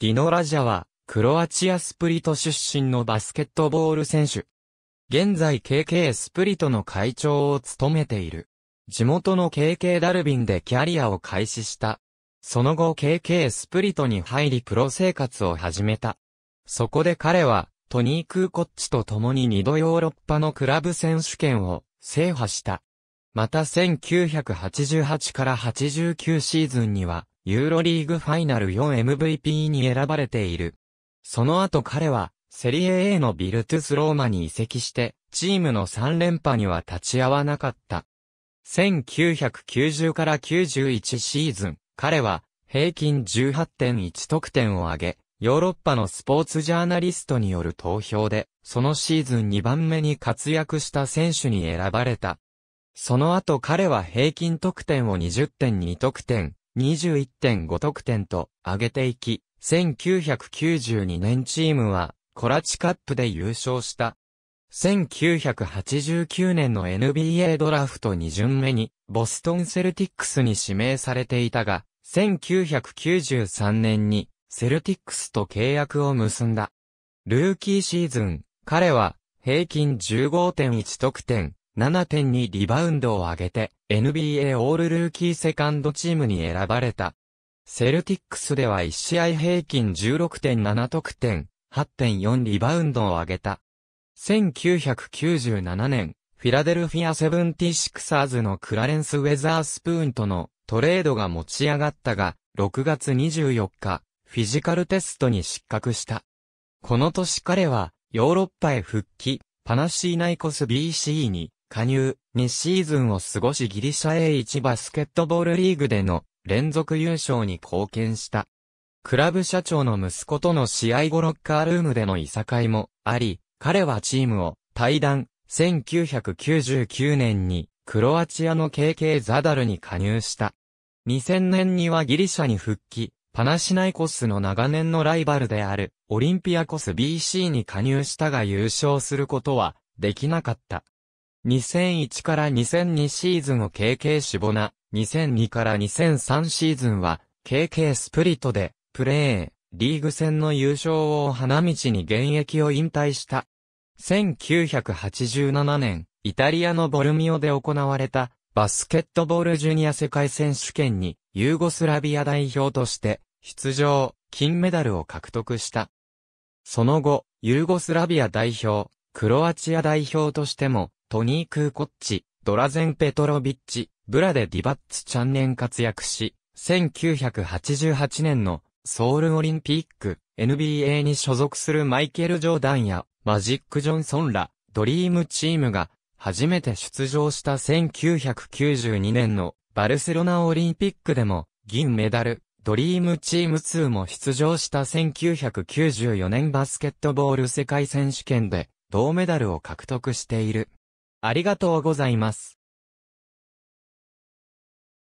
ディノラジャは、クロアチアスプリト出身のバスケットボール選手。現在 KK スプリトの会長を務めている。地元の KK ダルビンでキャリアを開始した。その後 KK スプリトに入りプロ生活を始めた。そこで彼は、トニー・クーコッチと共に2度ヨーロッパのクラブ選手権を制覇した。また1988から89シーズンには、ユーロリーグファイナル 4MVP に選ばれている。その後彼は、セリエ A のビルトゥスローマに移籍して、チームの3連覇には立ち会わなかった。1990から91シーズン、彼は平均18.1得点を挙げ、ヨーロッパのスポーツジャーナリストによる投票で、そのシーズン2番目に活躍した選手に選ばれた。その後彼は平均得点を20.2得点、21.5得点と上げていき、1992年チームはコラチカップで優勝した。1989年の NBA ドラフト2巡目にボストンセルティックスに指名されていたが、1993年にセルティックスと契約を結んだ。ルーキーシーズン、彼は平均15.1得点、7.2リバウンドを上げて NBA オールルーキーセカンドチームに選ばれた。セルティックスでは1試合平均16.7得点、8.4リバウンドを上げた。1997年、フィラデルフィアセブンティシクサーズのクラレンス・ウェザースプーンとのトレードが持ち上がったが、6月24日、フィジカルテストに失格した。この年彼は、ヨーロッパへ復帰、パナシーナイコス BC に、加入、2シーズンを過ごしギリシャ A1 バスケットボールリーグでの連続優勝に貢献した。クラブ社長の息子との試合後ロッカールームでのいさかいもあり、彼はチームを退団、1999年にクロアチアの KK ザダルに加入した。2000年にはギリシャに復帰、パナシナイコスの長年のライバルであるオリンピアコス BC に加入したが優勝することはできなかった。2001から2002シーズンを KK シボナ、2002から2003シーズンは KK スプリットでプレー、リーグ戦の優勝を花道に現役を引退した。1987年、イタリアのボルミオで行われたバスケットボールジュニア世界選手権にユーゴスラビア代表として出場、金メダルを獲得した。その後、ユーゴスラビア代表、クロアチア代表としてもトニー・クーコッチ、ドラゼン・ペトロビッチ、ブラでディバッツ・チャンネン活躍し、1988年のソウルオリンピック、NBA に所属するマイケル・ジョーダンやマジック・ジョンソンら、ドリームチームが初めて出場した1992年のバルセロナオリンピックでも銀メダル、ドリームチーム2も出場した1994年バスケットボール世界選手権で銅メダルを獲得している。ありがとうございます。